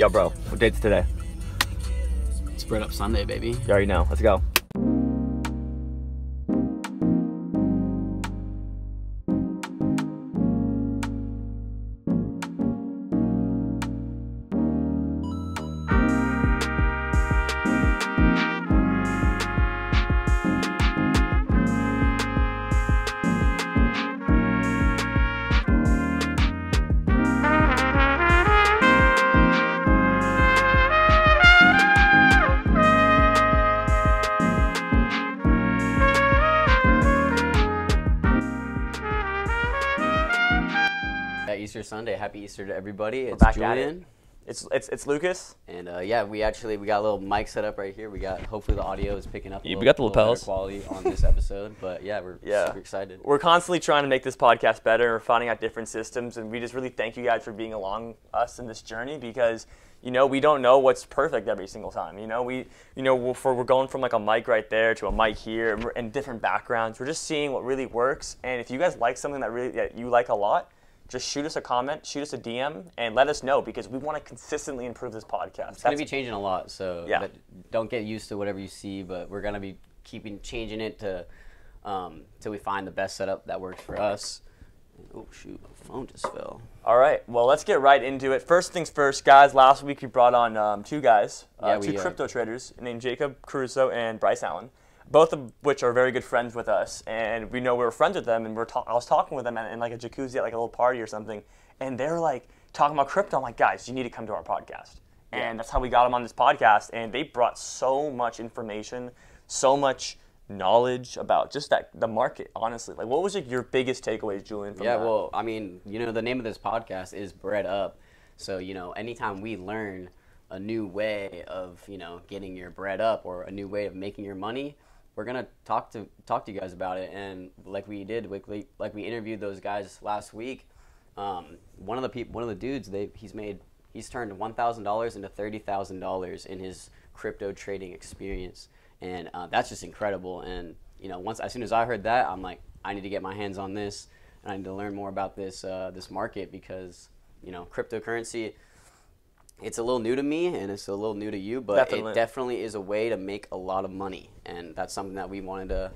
Yo, bro, what date's today? Spread up Sunday, baby. You already know. Let's go. Easter Sunday. Happy Easter to everybody. it's Julian. It. It's, it's, it's Lucas. And uh, yeah, we actually we got a little mic set up right here. We got hopefully the audio is picking up. Yeah, little, we got the lapels quality on this episode, but yeah, we're yeah. super excited. We're constantly trying to make this podcast better. and We're finding out different systems, and we just really thank you guys for being along us in this journey because you know we don't know what's perfect every single time you know we you know we're, for, we're going from like a mic right there to a mic here and, and, different backgrounds we're just seeing what really works and if you guys like something that really that you like a lot just shoot us a comment, shoot us a DM, and let us know because we want to consistently improve this podcast. It's going to be changing a lot, so yeah. don't get used to whatever you see, but we're going to be keeping changing it to um, till we find the best setup that works for us. Oh shoot, my phone just fell. All right, well let's get right into it. First things first, guys. Last week we brought on um, two guys, uh, two we, crypto uh, traders named Jacob Caruso and Bryce Allen both of which are very good friends with us, and we know we were friends with them, and we're ta- I was talking with them in, in, like a jacuzzi at like a little party or something, and they're like talking about crypto. I'm like, guys, you need to come to our podcast, yeah. and that's how we got them on this podcast, and they brought so much information, so much knowledge about just that the market honestly like what was like, your biggest takeaways julian yeah that? well i mean you know the name of this podcast is bread up so you know anytime we learn a new way of you know getting your bread up or a new way of making your money we're gonna talk to talk to you guys about it. And like we did, like we, like we interviewed those guys last week. Um, one of the people, one of the dudes, they he's made he's turned one thousand dollars into thirty thousand dollars in his crypto trading experience, and uh, that's just incredible. And you know, once as soon as I heard that, I'm like, I need to get my hands on this, and I need to learn more about this uh, this market because you know, cryptocurrency it's a little new to me and it's a little new to you, but definitely. it definitely is a way to make a lot of money, and that's something that we wanted to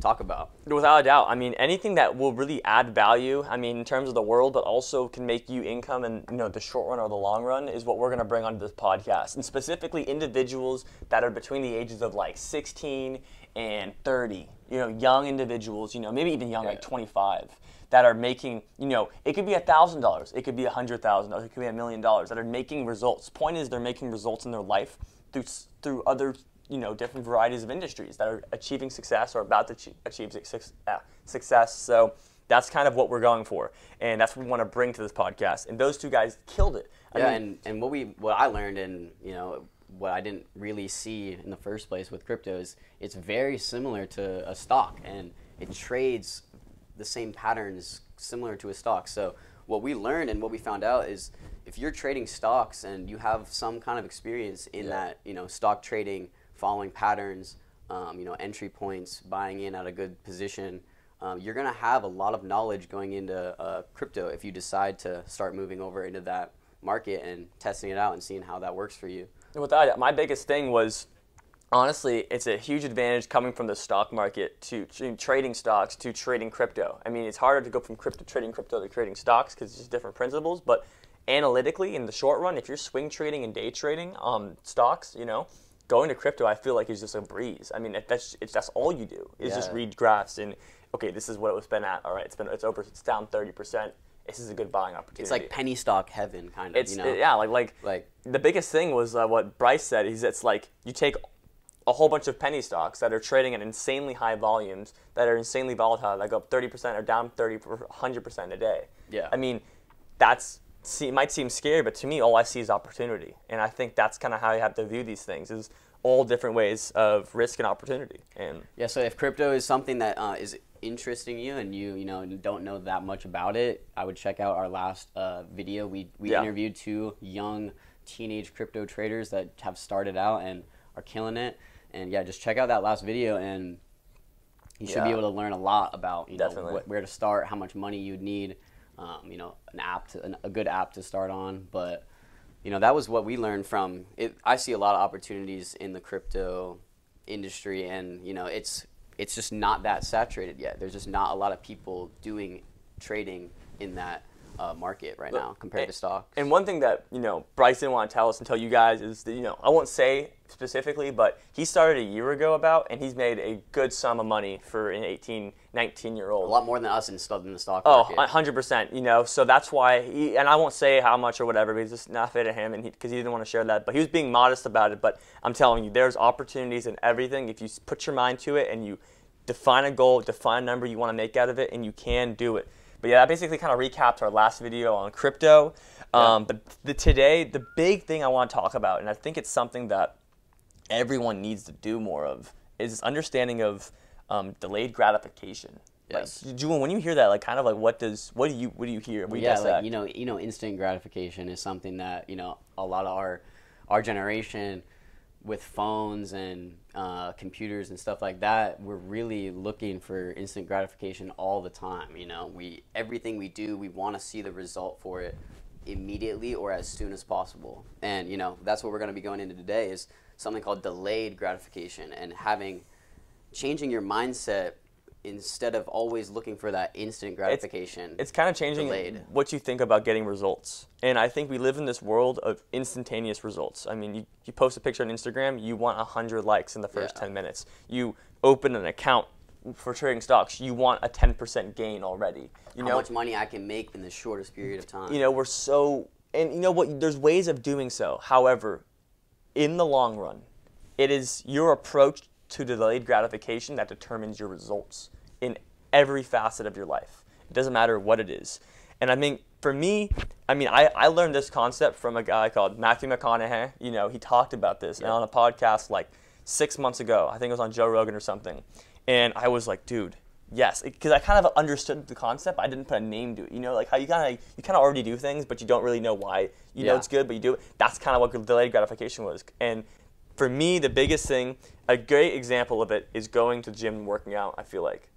talk about. Without a doubt, I mean anything that will really add value. I mean in terms of the world, but also can make you income and you know the short run or the long run is what we're going to bring onto this podcast, and specifically individuals that are between the ages of like 16 and 30 you know, young individuals, you know, maybe even young, yeah. like 25, that are making, you know, it could be $1,000, it could be $100,000, it could be a million dollars that are making results. Point is, they're making results in their life through, through other, you know, different varieties of industries that are achieving success or about to achieve uh, success. So that's kind of what we're going for. And that's what we want to bring to this podcast. And those two guys killed it. I yeah, mean, and, and what we what I learned and you know, what I didn't really see in the first place with crypto is it's very similar to a stock and it trades the same patterns similar to a stock. So what we learned and what we found out is if you're trading stocks and you have some kind of experience in yeah. that, you know, stock trading, following patterns, um, you know, entry points, buying in at a good position, um, you're going to have a lot of knowledge going into uh, crypto if you decide to start moving over into that market and testing it out and seeing how that works for you. Without it, my biggest thing was honestly, it's a huge advantage coming from the stock market to trading stocks to trading crypto. I mean, it's harder to go from crypto trading crypto to trading stocks because it's just different principles. But analytically, in the short run, if you're swing trading and day trading um, stocks, you know, going to crypto, I feel like is just a breeze. I mean, that's that's all you do is yeah. just read graphs and okay, this is what it was been at. All right, it's been it's over, it's down thirty percent this is a good buying opportunity. It's like penny stock heaven, kind of. It's, you uh, know? yeah, like, like like the biggest thing was uh, what Bryce said. Is it's like you take a whole bunch of penny stocks that are trading at insanely high volumes, that are insanely volatile, that go up thirty percent or down 30 100 percent a day. Yeah. I mean, that's see, it might seem scary, but to me, all I see is opportunity, and I think that's kind of how you have to view these things. Is all different ways of risk and opportunity. And yeah, so if crypto is something that uh, is interesting you and you you know don't know that much about it, I would check out our last uh, video. We we yeah. interviewed two young teenage crypto traders that have started out and are killing it. And yeah, just check out that last video and you should be able to learn a lot about you know wh- where to start, how much money you'd need, um, you know, an app, to, an, a good app to start on. But you know, that was what we learned from it. I see a lot of opportunities in the crypto industry, and you know, it's it's just not that saturated yet. There's just not a lot of people doing trading in that uh, market right now compared and, to stocks. And one thing that you know Bryce didn't want to tell us and tell you guys is that you know I won't say specifically, but he started a year ago about, and he's made a good sum of money for an 18, 19 year old. A lot more than us in, in the stock oh, market. Oh, 100%. You know, so that's why, he, and I won't say how much or whatever, But it's not fair to him, and because he, he, didn't want to share that, but he was being modest about it. But I'm telling you, there's opportunities in everything if you put your mind to it and you define a goal, define a number you want to make out of it, and you can do it. But yeah, that basically kind of recaps our last video on crypto. Yeah. Um, but the, today, the big thing I want to talk about, and I think it's something that everyone needs to do more of is this understanding of um, delayed gratification. Yes. Like, Julian, when you hear that, like, kind of like, what does, what do you, what do you hear? What yeah, you like you know, you know, instant gratification is something that you know a lot of our, our generation, with phones and uh, computers and stuff like that, we're really looking for instant gratification all the time. You know, we everything we do, we want to see the result for it immediately or as soon as possible. And you know, that's what we're going to be going into today is something called delayed gratification and having changing your mindset instead of always looking for that instant gratification. It's, it's kind of changing delayed. what you think about getting results. And I think we live in this world of instantaneous results. I mean, you, you post a picture on Instagram, you want 100 likes in the first yeah. 10 minutes. You open an account, for trading stocks, you want a 10% gain already. You How know? much money I can make in the shortest period of time. You know, we're so, and you know what, there's ways of doing so. However, in the long run, it is your approach to delayed gratification that determines your results in every facet of your life. It doesn't matter what it is. And I mean, for me, I mean, I, I learned this concept from a guy called Matthew McConaughey. You know, he talked about this and on a podcast like six months ago. I think it was on Joe Rogan or something. And I was like, dude, yes, because I kind of understood the concept. I didn't put a name to it. You know, like how you kind of you kind of already do things, but you don't really know why. You yeah. know it's good, but you do it. That's kind of what delayed gratification was. And for me, the biggest thing, a great example of it, is going to the gym and working out. I feel like,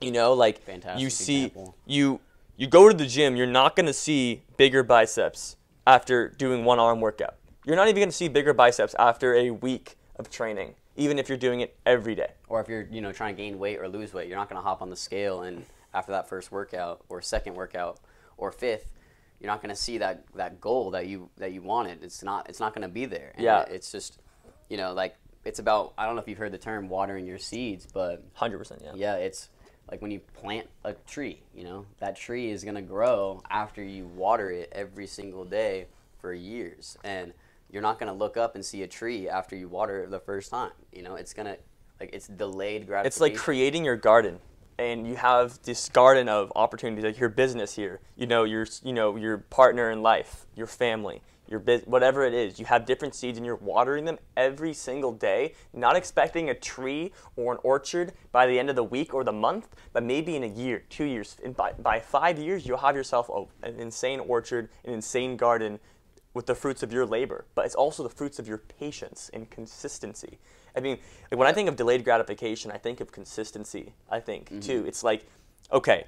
you know, like Fantastic you see example. you you go to the gym, you're not going to see bigger biceps after doing one arm workout. You're not even going to see bigger biceps after a week of training even if you're doing it every day. Or if you're, you know, trying to gain weight or lose weight, you're not going to hop on the scale and after that first workout or second workout or fifth, you're not going to see that that goal that you that you wanted. It's not it's not going to be there. And yeah. It's just, you know, like it's about I don't know if you've heard the term watering your seeds, but 100%, yeah. Yeah, it's like when you plant a tree, you know, that tree is going to grow after you water it every single day for years. And you're not going to look up and see a tree after you water it the first time. You know, it's going to, like, it's delayed gratification. It's like creating your garden. And you have this garden of opportunities, like your business here, you know, your, you know, your partner in life, your family, your business, whatever it is. You have different seeds and you're watering them every single day, not expecting a tree or an orchard by the end of the week or the month, but maybe in a year, two years. And by, by five years, you'll have yourself a, an insane orchard, an insane garden with the fruits of your labor, but it's also the fruits of your patience and consistency. I mean, like when I think of delayed gratification, I think of consistency, I think, mm-hmm. too. It's like, okay,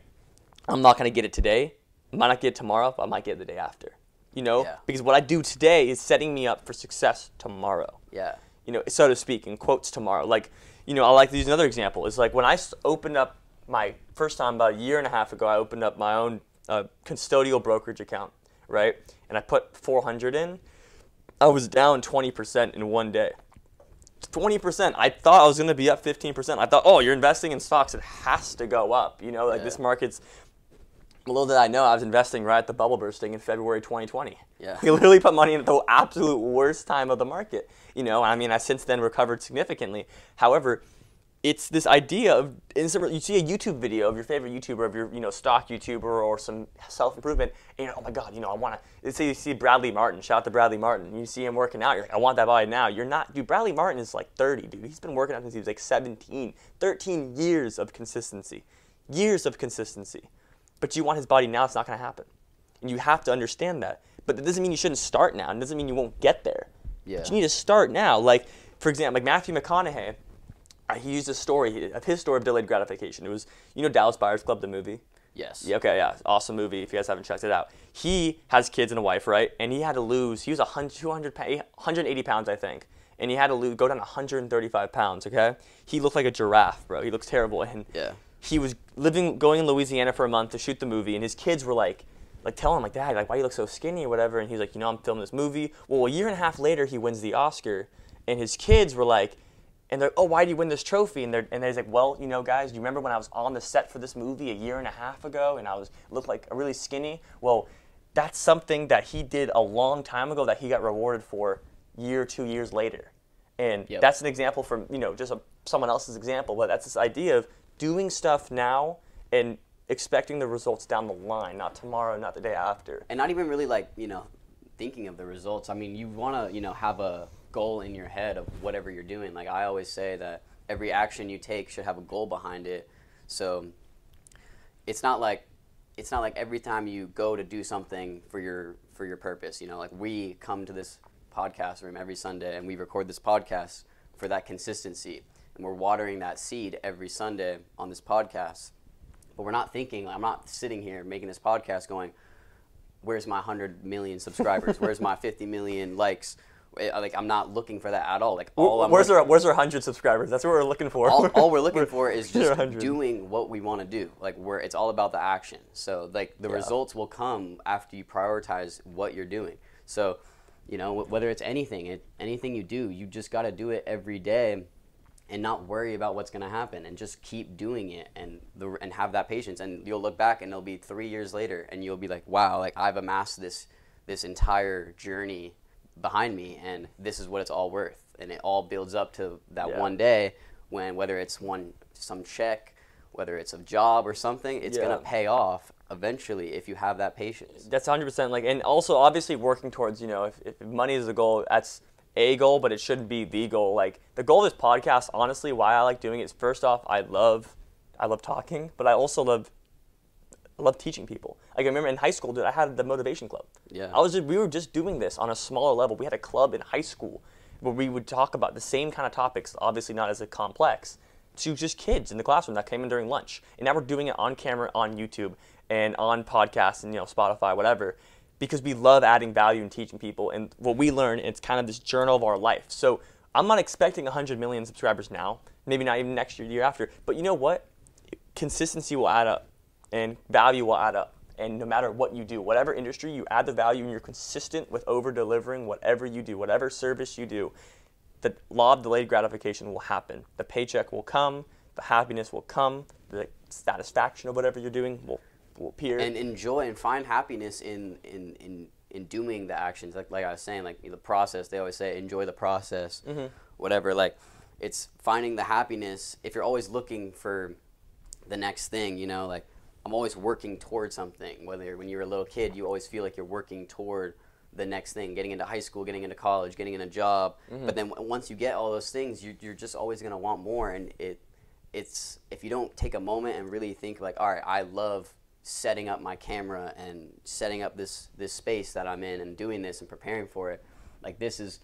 I'm not going to get it today. I might not get it tomorrow, but I might get it the day after. You know? Yeah. Because what I do today is setting me up for success tomorrow. Yeah. You know, so to speak, in quotes tomorrow. Like, you know, I like to use another example. It's like when I opened up my first time about a year and a half ago, I opened up my own uh, custodial brokerage account right? And I put 400 in. I was down 20% in one day. 20%. I thought I was going to be up 15%. I thought, oh, you're investing in stocks. It has to go up. You know, like yeah. this market's. Little did I know, I was investing right at the bubble bursting in February 2020. Yeah. I literally put money in the absolute worst time of the market. You know, I mean, I since then recovered significantly. However, it's this idea of you see a YouTube video of your favorite YouTuber, of your you know stock YouTuber or some self improvement, and oh my God, you know I want to. Let's say you see Bradley Martin, shout out to Bradley Martin. You see him working out, you're like, I want that body now. You're not, dude. Bradley Martin is like 30, dude. He's been working out since he was like 17, 13 years of consistency, years of consistency. But you want his body now, it's not going to happen. And you have to understand that. But that doesn't mean you shouldn't start now. It doesn't mean you won't get there. Yeah. But you need to start now. Like for example, like Matthew McConaughey he used a story of his story of delayed gratification. It was you know Dallas Buyers Club the movie. Yes. Yeah, okay. Yeah. Awesome movie. If you guys haven't checked it out, he has kids and a wife, right? And he had to lose. He was 100, 200, 180 pounds, I think, and he had to lose, go down 135 pounds. Okay. He looked like a giraffe, bro. He looks terrible. And yeah. He was living, going in Louisiana for a month to shoot the movie, and his kids were like, like telling him like, Dad, like why you look so skinny or whatever. And he's like, you know, I'm filming this movie. Well, a year and a half later, he wins the Oscar, and his kids were like and they're, oh, why do you win this trophy? And they're, and they're like, well, you know, guys, do you remember when I was on the set for this movie a year and a half ago and I was looked like really skinny? Well, that's something that he did a long time ago that he got rewarded for year, two years later. And yep. that's an example from, you know, just a, someone else's example, but that's this idea of doing stuff now and expecting the results down the line, not tomorrow, not the day after. And not even really like, you know, thinking of the results. I mean, you want to, you know, have a goal in your head of whatever you're doing. Like I always say that every action you take should have a goal behind it. So it's not like it's not like every time you go to do something for your for your purpose. You know, like we come to this podcast room every Sunday and we record this podcast for that consistency. And we're watering that seed every Sunday on this podcast. But we're not thinking, I'm not sitting here making this podcast going, where's my 100 million subscribers? where's my 50 million likes? Eh, like I'm not looking for that at all. Like all I'm where's our where's our hundred subscribers? That's what we're looking for. All, all we're looking we're, for is just doing what we want to do. Like we're it's all about the action. So like the yeah. results will come after you prioritize what you're doing. So, you know whether it's anything, it, anything you do, you just got to do it every day, and not worry about what's going to happen, and just keep doing it, and the and have that patience, and you'll look back and it'll be three years later, and you'll be like, wow, like I've amassed this this entire journey behind me and this is what it's all worth and it all builds up to that yeah. one day when whether it's one some check whether it's a job or something it's yeah. going to pay off eventually if you have that patience that's 100% like and also obviously working towards you know if, if money is the goal that's a goal but it shouldn't be the goal like the goal of this podcast honestly why i like doing it is first off i love i love talking but i also love I love teaching people. Like I remember in high school, dude, I had the motivation club. Yeah. I was just, we were just doing this on a smaller level. We had a club in high school where we would talk about the same kind of topics, obviously not as complex, to just kids in the classroom that came in during lunch. And now we're doing it on camera, on YouTube, and on podcasts, and you know Spotify, whatever, because we love adding value and teaching people. And what we learn, it's kind of this journal of our life. So I'm not expecting 100 million subscribers now, maybe not even next year, year after. But you know what? Consistency will add up and value will add up. And no matter what you do, whatever industry, you add the value and you're consistent with over delivering whatever you do, whatever service you do, the law of delayed gratification will happen. The paycheck will come, the happiness will come, the satisfaction of whatever you're doing will, will appear. And enjoy and find happiness in, in, in, in doing the actions. Like, like I was saying, like the process, they always say enjoy the process, mm-hmm. whatever. Like it's finding the happiness. If you're always looking for the next thing, you know, like I'm always working toward something. Whether when you're a little kid, you always feel like you're working toward the next thing, getting into high school, getting into college, getting in a job. Mm-hmm. But then w- once you get all those things, you, you're just always gonna want more. And it, it's if you don't take a moment and really think like, all right, I love setting up my camera and setting up this this space that I'm in and doing this and preparing for it. Like this is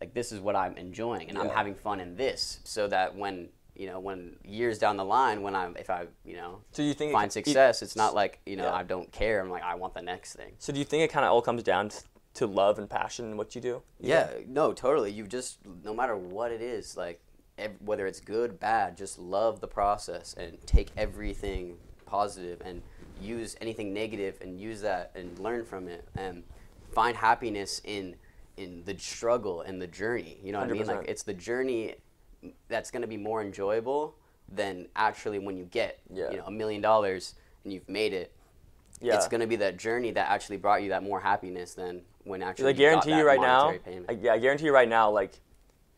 like this is what I'm enjoying and yeah. I'm having fun in this so that when you know, when years down the line, when I'm, if I, you know, so you think find it, success, it, it's not like, you know, yeah. I don't care. I'm like, I want the next thing. So do you think it kind of all comes down to love and passion in what you do? Yeah, no, totally. You just, no matter what it is, like, ev- whether it's good, bad, just love the process and take everything positive and use anything negative and use that and learn from it and find happiness in in the struggle and the journey. You know what 100%. I mean? Like it's the journey that's going to be more enjoyable than actually when you get yeah. you know a million dollars and you've made it. Yeah. It's going to be that journey that actually brought you that more happiness than when actually. I guarantee you, right now. I, yeah, I guarantee you right now, like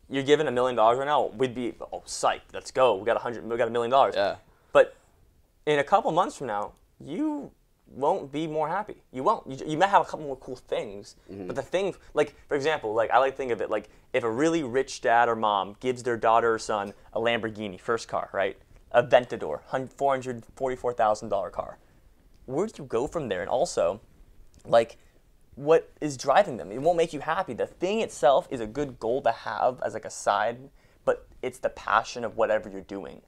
you're given a million dollars right now, we'd be oh psych. let's go. We got a hundred, we got a million dollars. Yeah. But in a couple months from now, you won't be more happy. You won't. You, you might have a couple more cool things, mm-hmm. but the thing, like for example, like I like to think of it like if a really rich dad or mom gives their daughter or son a Lamborghini, first car, right? A Ventador, four hundred forty-four thousand dollar car. Where do you go from there? And also, like, what is driving them? It won't make you happy. The thing itself is a good goal to have as like a side, but it's the passion of whatever you're doing,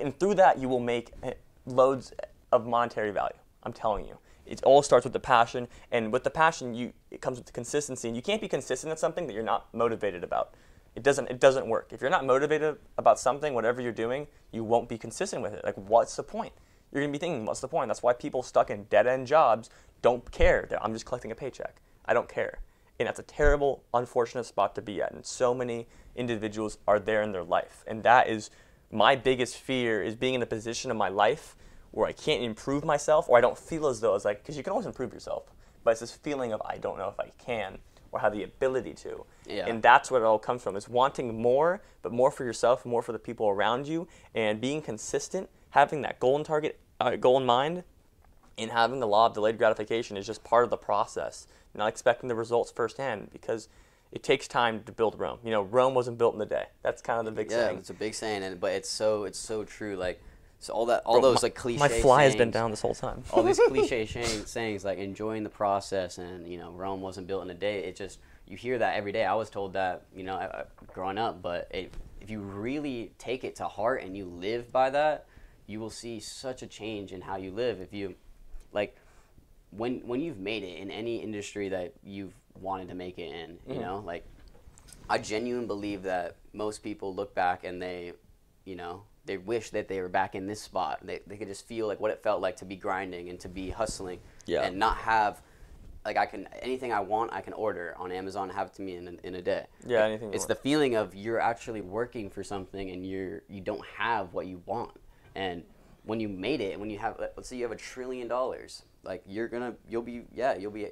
and through that you will make eh, loads of monetary value. I'm telling you. It all starts with the passion, and with the passion, you it comes with the consistency. And you can't be consistent at something that you're not motivated about. It doesn't it doesn't work. If you're not motivated about something, whatever you're doing, you won't be consistent with it. Like, what's the point? You're gonna be thinking, what's the point? That's why people stuck in dead end jobs don't care that I'm just collecting a paycheck. I don't care. And that's a terrible, unfortunate spot to be at. And so many individuals are there in their life. And that is my biggest fear is being in a position in my life where I can't improve myself, or I don't feel as though it's like, because you can always improve yourself, but it's this feeling of I don't know if I can or have the ability to. Yeah. And that's what it all comes from is wanting more, but more for yourself, more for the people around you, and being consistent, having that goal and target, uh, goal in mind, and having the law of delayed gratification is just part of the process. Not expecting the results firsthand because it takes time to build Rome. You know, Rome wasn't built in a day. That's kind of the big yeah, saying. Yeah, it's a big saying, and but it's so it's so true. Like so all that, all Bro, those my, like cliche. My fly sayings, has been down this whole time. all these cliche sayings like enjoying the process and you know Rome wasn't built in a day. It just you hear that every day. I was told that you know growing up, but it, if you really take it to heart and you live by that, you will see such a change in how you live. If you like when when you've made it in any industry that you've wanted to make it in, you mm-hmm. know, like I genuinely believe that most people look back and they, you know, they wish that they were back in this spot. They, they could just feel like what it felt like to be grinding and to be hustling yeah. and not have like I can anything I want I can order on Amazon have it to me in, in a day. Yeah, like, anything. It's the feeling of you're actually working for something and you're you don't have what you want. And when you made it, when you have let's say you have a trillion dollars, like you're gonna you'll be yeah you'll be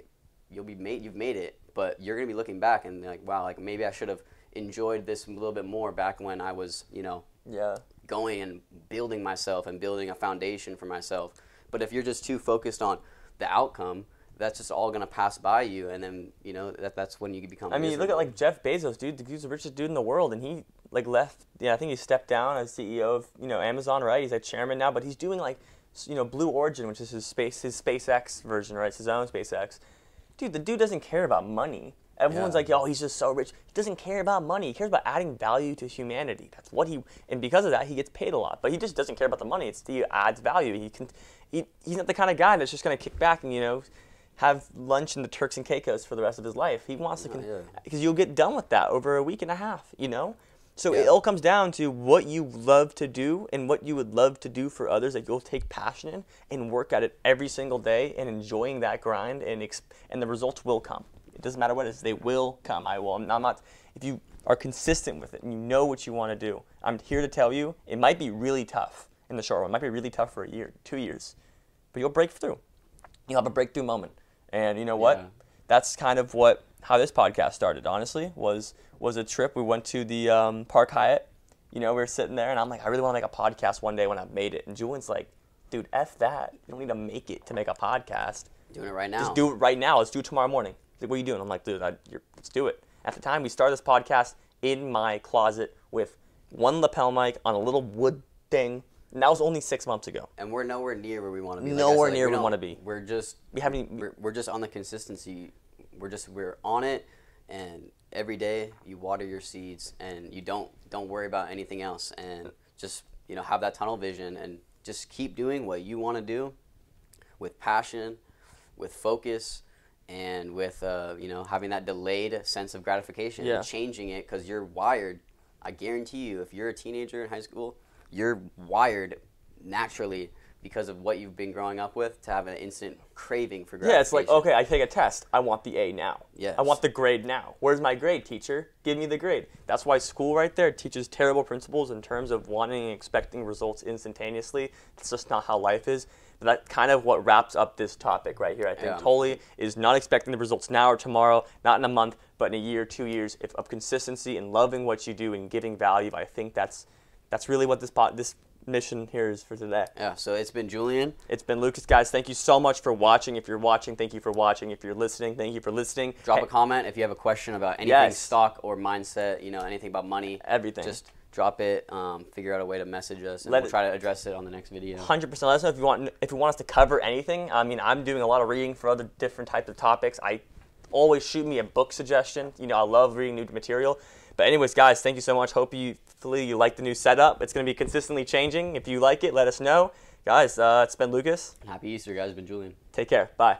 you'll be made you've made it, but you're gonna be looking back and like wow like maybe I should have enjoyed this a little bit more back when I was you know yeah going and building myself and building a foundation for myself but if you're just too focused on the outcome that's just all gonna pass by you, and then you know that that's when you become. I mean, you look at like Jeff Bezos, dude. He's the richest dude in the world, and he like left. Yeah, I think he stepped down as CEO of you know Amazon, right? He's like chairman now, but he's doing like you know Blue Origin, which is his space his SpaceX version, right? It's his own SpaceX. Dude, the dude doesn't care about money. Everyone's yeah. like, "Yo, he's just so rich." He doesn't care about money. He cares about adding value to humanity. That's what he, and because of that, he gets paid a lot. But he just doesn't care about the money. It's the adds value. He can, he, he's not the kind of guy that's just gonna kick back and you know, have lunch in the Turks and Caicos for the rest of his life. He wants to, because yeah. you'll get done with that over a week and a half. You know, so it all comes down to what you love to do and what you would love to do for others that you'll take passion in and work at it every single day and enjoying that grind and exp- and the results will come. It doesn't matter what it is. They will come. I will. I'm not, if you are consistent with it and you know what you want to do, I'm here to tell you it might be really tough in the short run. It might be really tough for a year, two years, but you'll break through. You'll have a breakthrough moment. And you know what? Yeah. That's kind of what how this podcast started. Honestly, was was a trip we went to the um, Park Hyatt. You know, we were sitting there, and I'm like, I really want to make a podcast one day when I've made it. And Julian's like, Dude, f that. You don't need to make it to make a podcast. Doing it right now. Just do it right now. Let's do it tomorrow morning what are you doing? I'm like, dude, I, let's do it. At the time, we started this podcast in my closet with one lapel mic on a little wood thing. And that was only six months ago. And we're nowhere near where we want to be. Like nowhere said, near like, we, we want to be. We're just we haven't. We're, we're just on the consistency. We're just we're on it, and every day you water your seeds, and you don't don't worry about anything else, and just you know have that tunnel vision, and just keep doing what you want to do, with passion, with focus, and with uh, you know having that delayed sense of gratification yeah. and changing it because you're wired i guarantee you if you're a teenager in high school you're wired naturally because of what you've been growing up with to have an instant craving for gratification. Yeah, it's like, okay, I take a test. I want the A now. Yes. I want the grade now. Where's my grade, teacher? Give me the grade. That's why school right there teaches terrible principles in terms of wanting and expecting results instantaneously. It's just not how life is that's kind of what wraps up this topic right here. I think yeah. is not expecting the results now or tomorrow, not in a month, but in a year, two years. If of consistency and loving what you do and giving value, I think that's that's really what this pot this mission here is for today. Yeah, so it's been Julian. It's been Lucas, guys. Thank you so much for watching. If you're watching, thank you for watching. If you're listening, thank you for listening. Drop hey. a comment if you have a question about anything yes. stock or mindset, you know, anything about money. Everything. Just drop it, um, figure out a way to message us, and let we'll try to address it on the next video. 100%. Let us know if you want if you want us to cover anything. I mean, I'm doing a lot of reading for other different types of topics. I always shoot me a book suggestion. You know, I love reading new material. But anyways, guys, thank you so much. Hope you hopefully you like the new setup. It's going to be consistently changing. If you like it, let us know. Guys, uh, it's been Lucas. Happy Easter, guys. It's been Julian. Take care. Bye.